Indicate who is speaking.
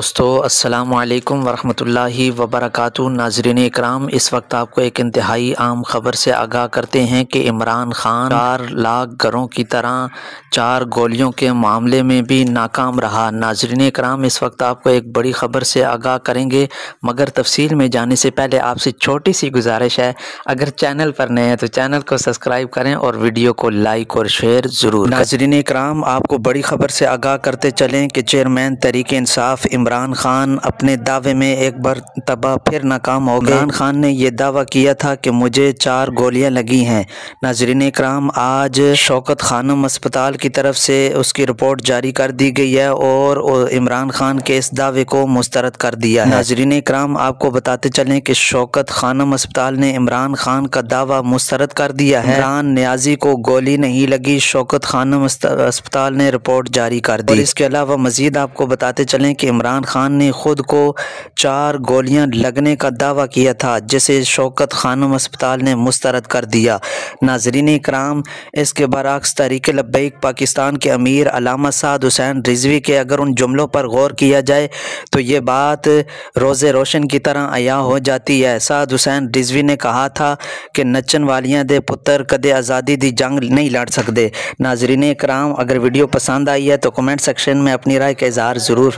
Speaker 1: दोस्तों असलकम वरहमतुल्लाहि वबरकू नाजरीन इकराम इस वक्त आपको एक इंतहाई आम खबर से आगाह करते हैं कि इमरान खान चार लाख घरों की तरह चार गोलियों के मामले में भी नाकाम रहा नाजरीन इकराम इस वक्त आपको एक बड़ी खबर से आगाह करेंगे मगर तफसील में जाने से पहले आपसे छोटी सी गुजारिश है अगर चैनल पर नए हैं तो चैनल को सब्सक्राइब करें और वीडियो को लाइक और शेयर ज़रूर नाजरीन इकराम आपको बड़ी खबर से आगाह करते चलें कि चेयरमैन तरीके इंसाफ इमरान खान अपने दावे में एक बार तबाह फिर नाकाम हो गए इमरान खान ने यह दावा किया था कि मुझे चार गोलियां लगी हैं नाजरीन कराम आज शौकत खानम अस्पताल की तरफ से उसकी रिपोर्ट जारी कर दी गई है और इमरान खान के इस दावे को मुस्तरद कर दिया है नाजरीन कराम आपको बताते चलें कि शौकत खानम अस्पताल ने इमरान खान का दावा मुस्तरद कर दिया है इमरान न्याजी को गोली नहीं लगी शौकत खानम अस्पताल ने रिपोर्ट जारी कर दी इसके अलावा मजीद आपको बताते चलें कि इमरान इमरान खान ने खुद को चार गोलियां लगने का दावा किया था जिसे शौकत खानम अस्पताल ने मुस्तरद कर दिया नाजरीन कराम इसके बरक्स तहरीक लब्बैक पाकिस्तान के अमीर अलामा साद हुसैन रिजवी के अगर उन जुमलों पर गौर किया जाए तो ये बात रोज़ रोशन की तरह अया हो जाती है साद हुसैन रिजवी ने कहा था कि नचन वालियाँ दे पुत्र कदे आज़ादी दी जंग नहीं लड़ सकते नाजरीन कराम अगर वीडियो पसंद आई है तो कमेंट सेक्शन में अपनी राय का इजहार ज़रूर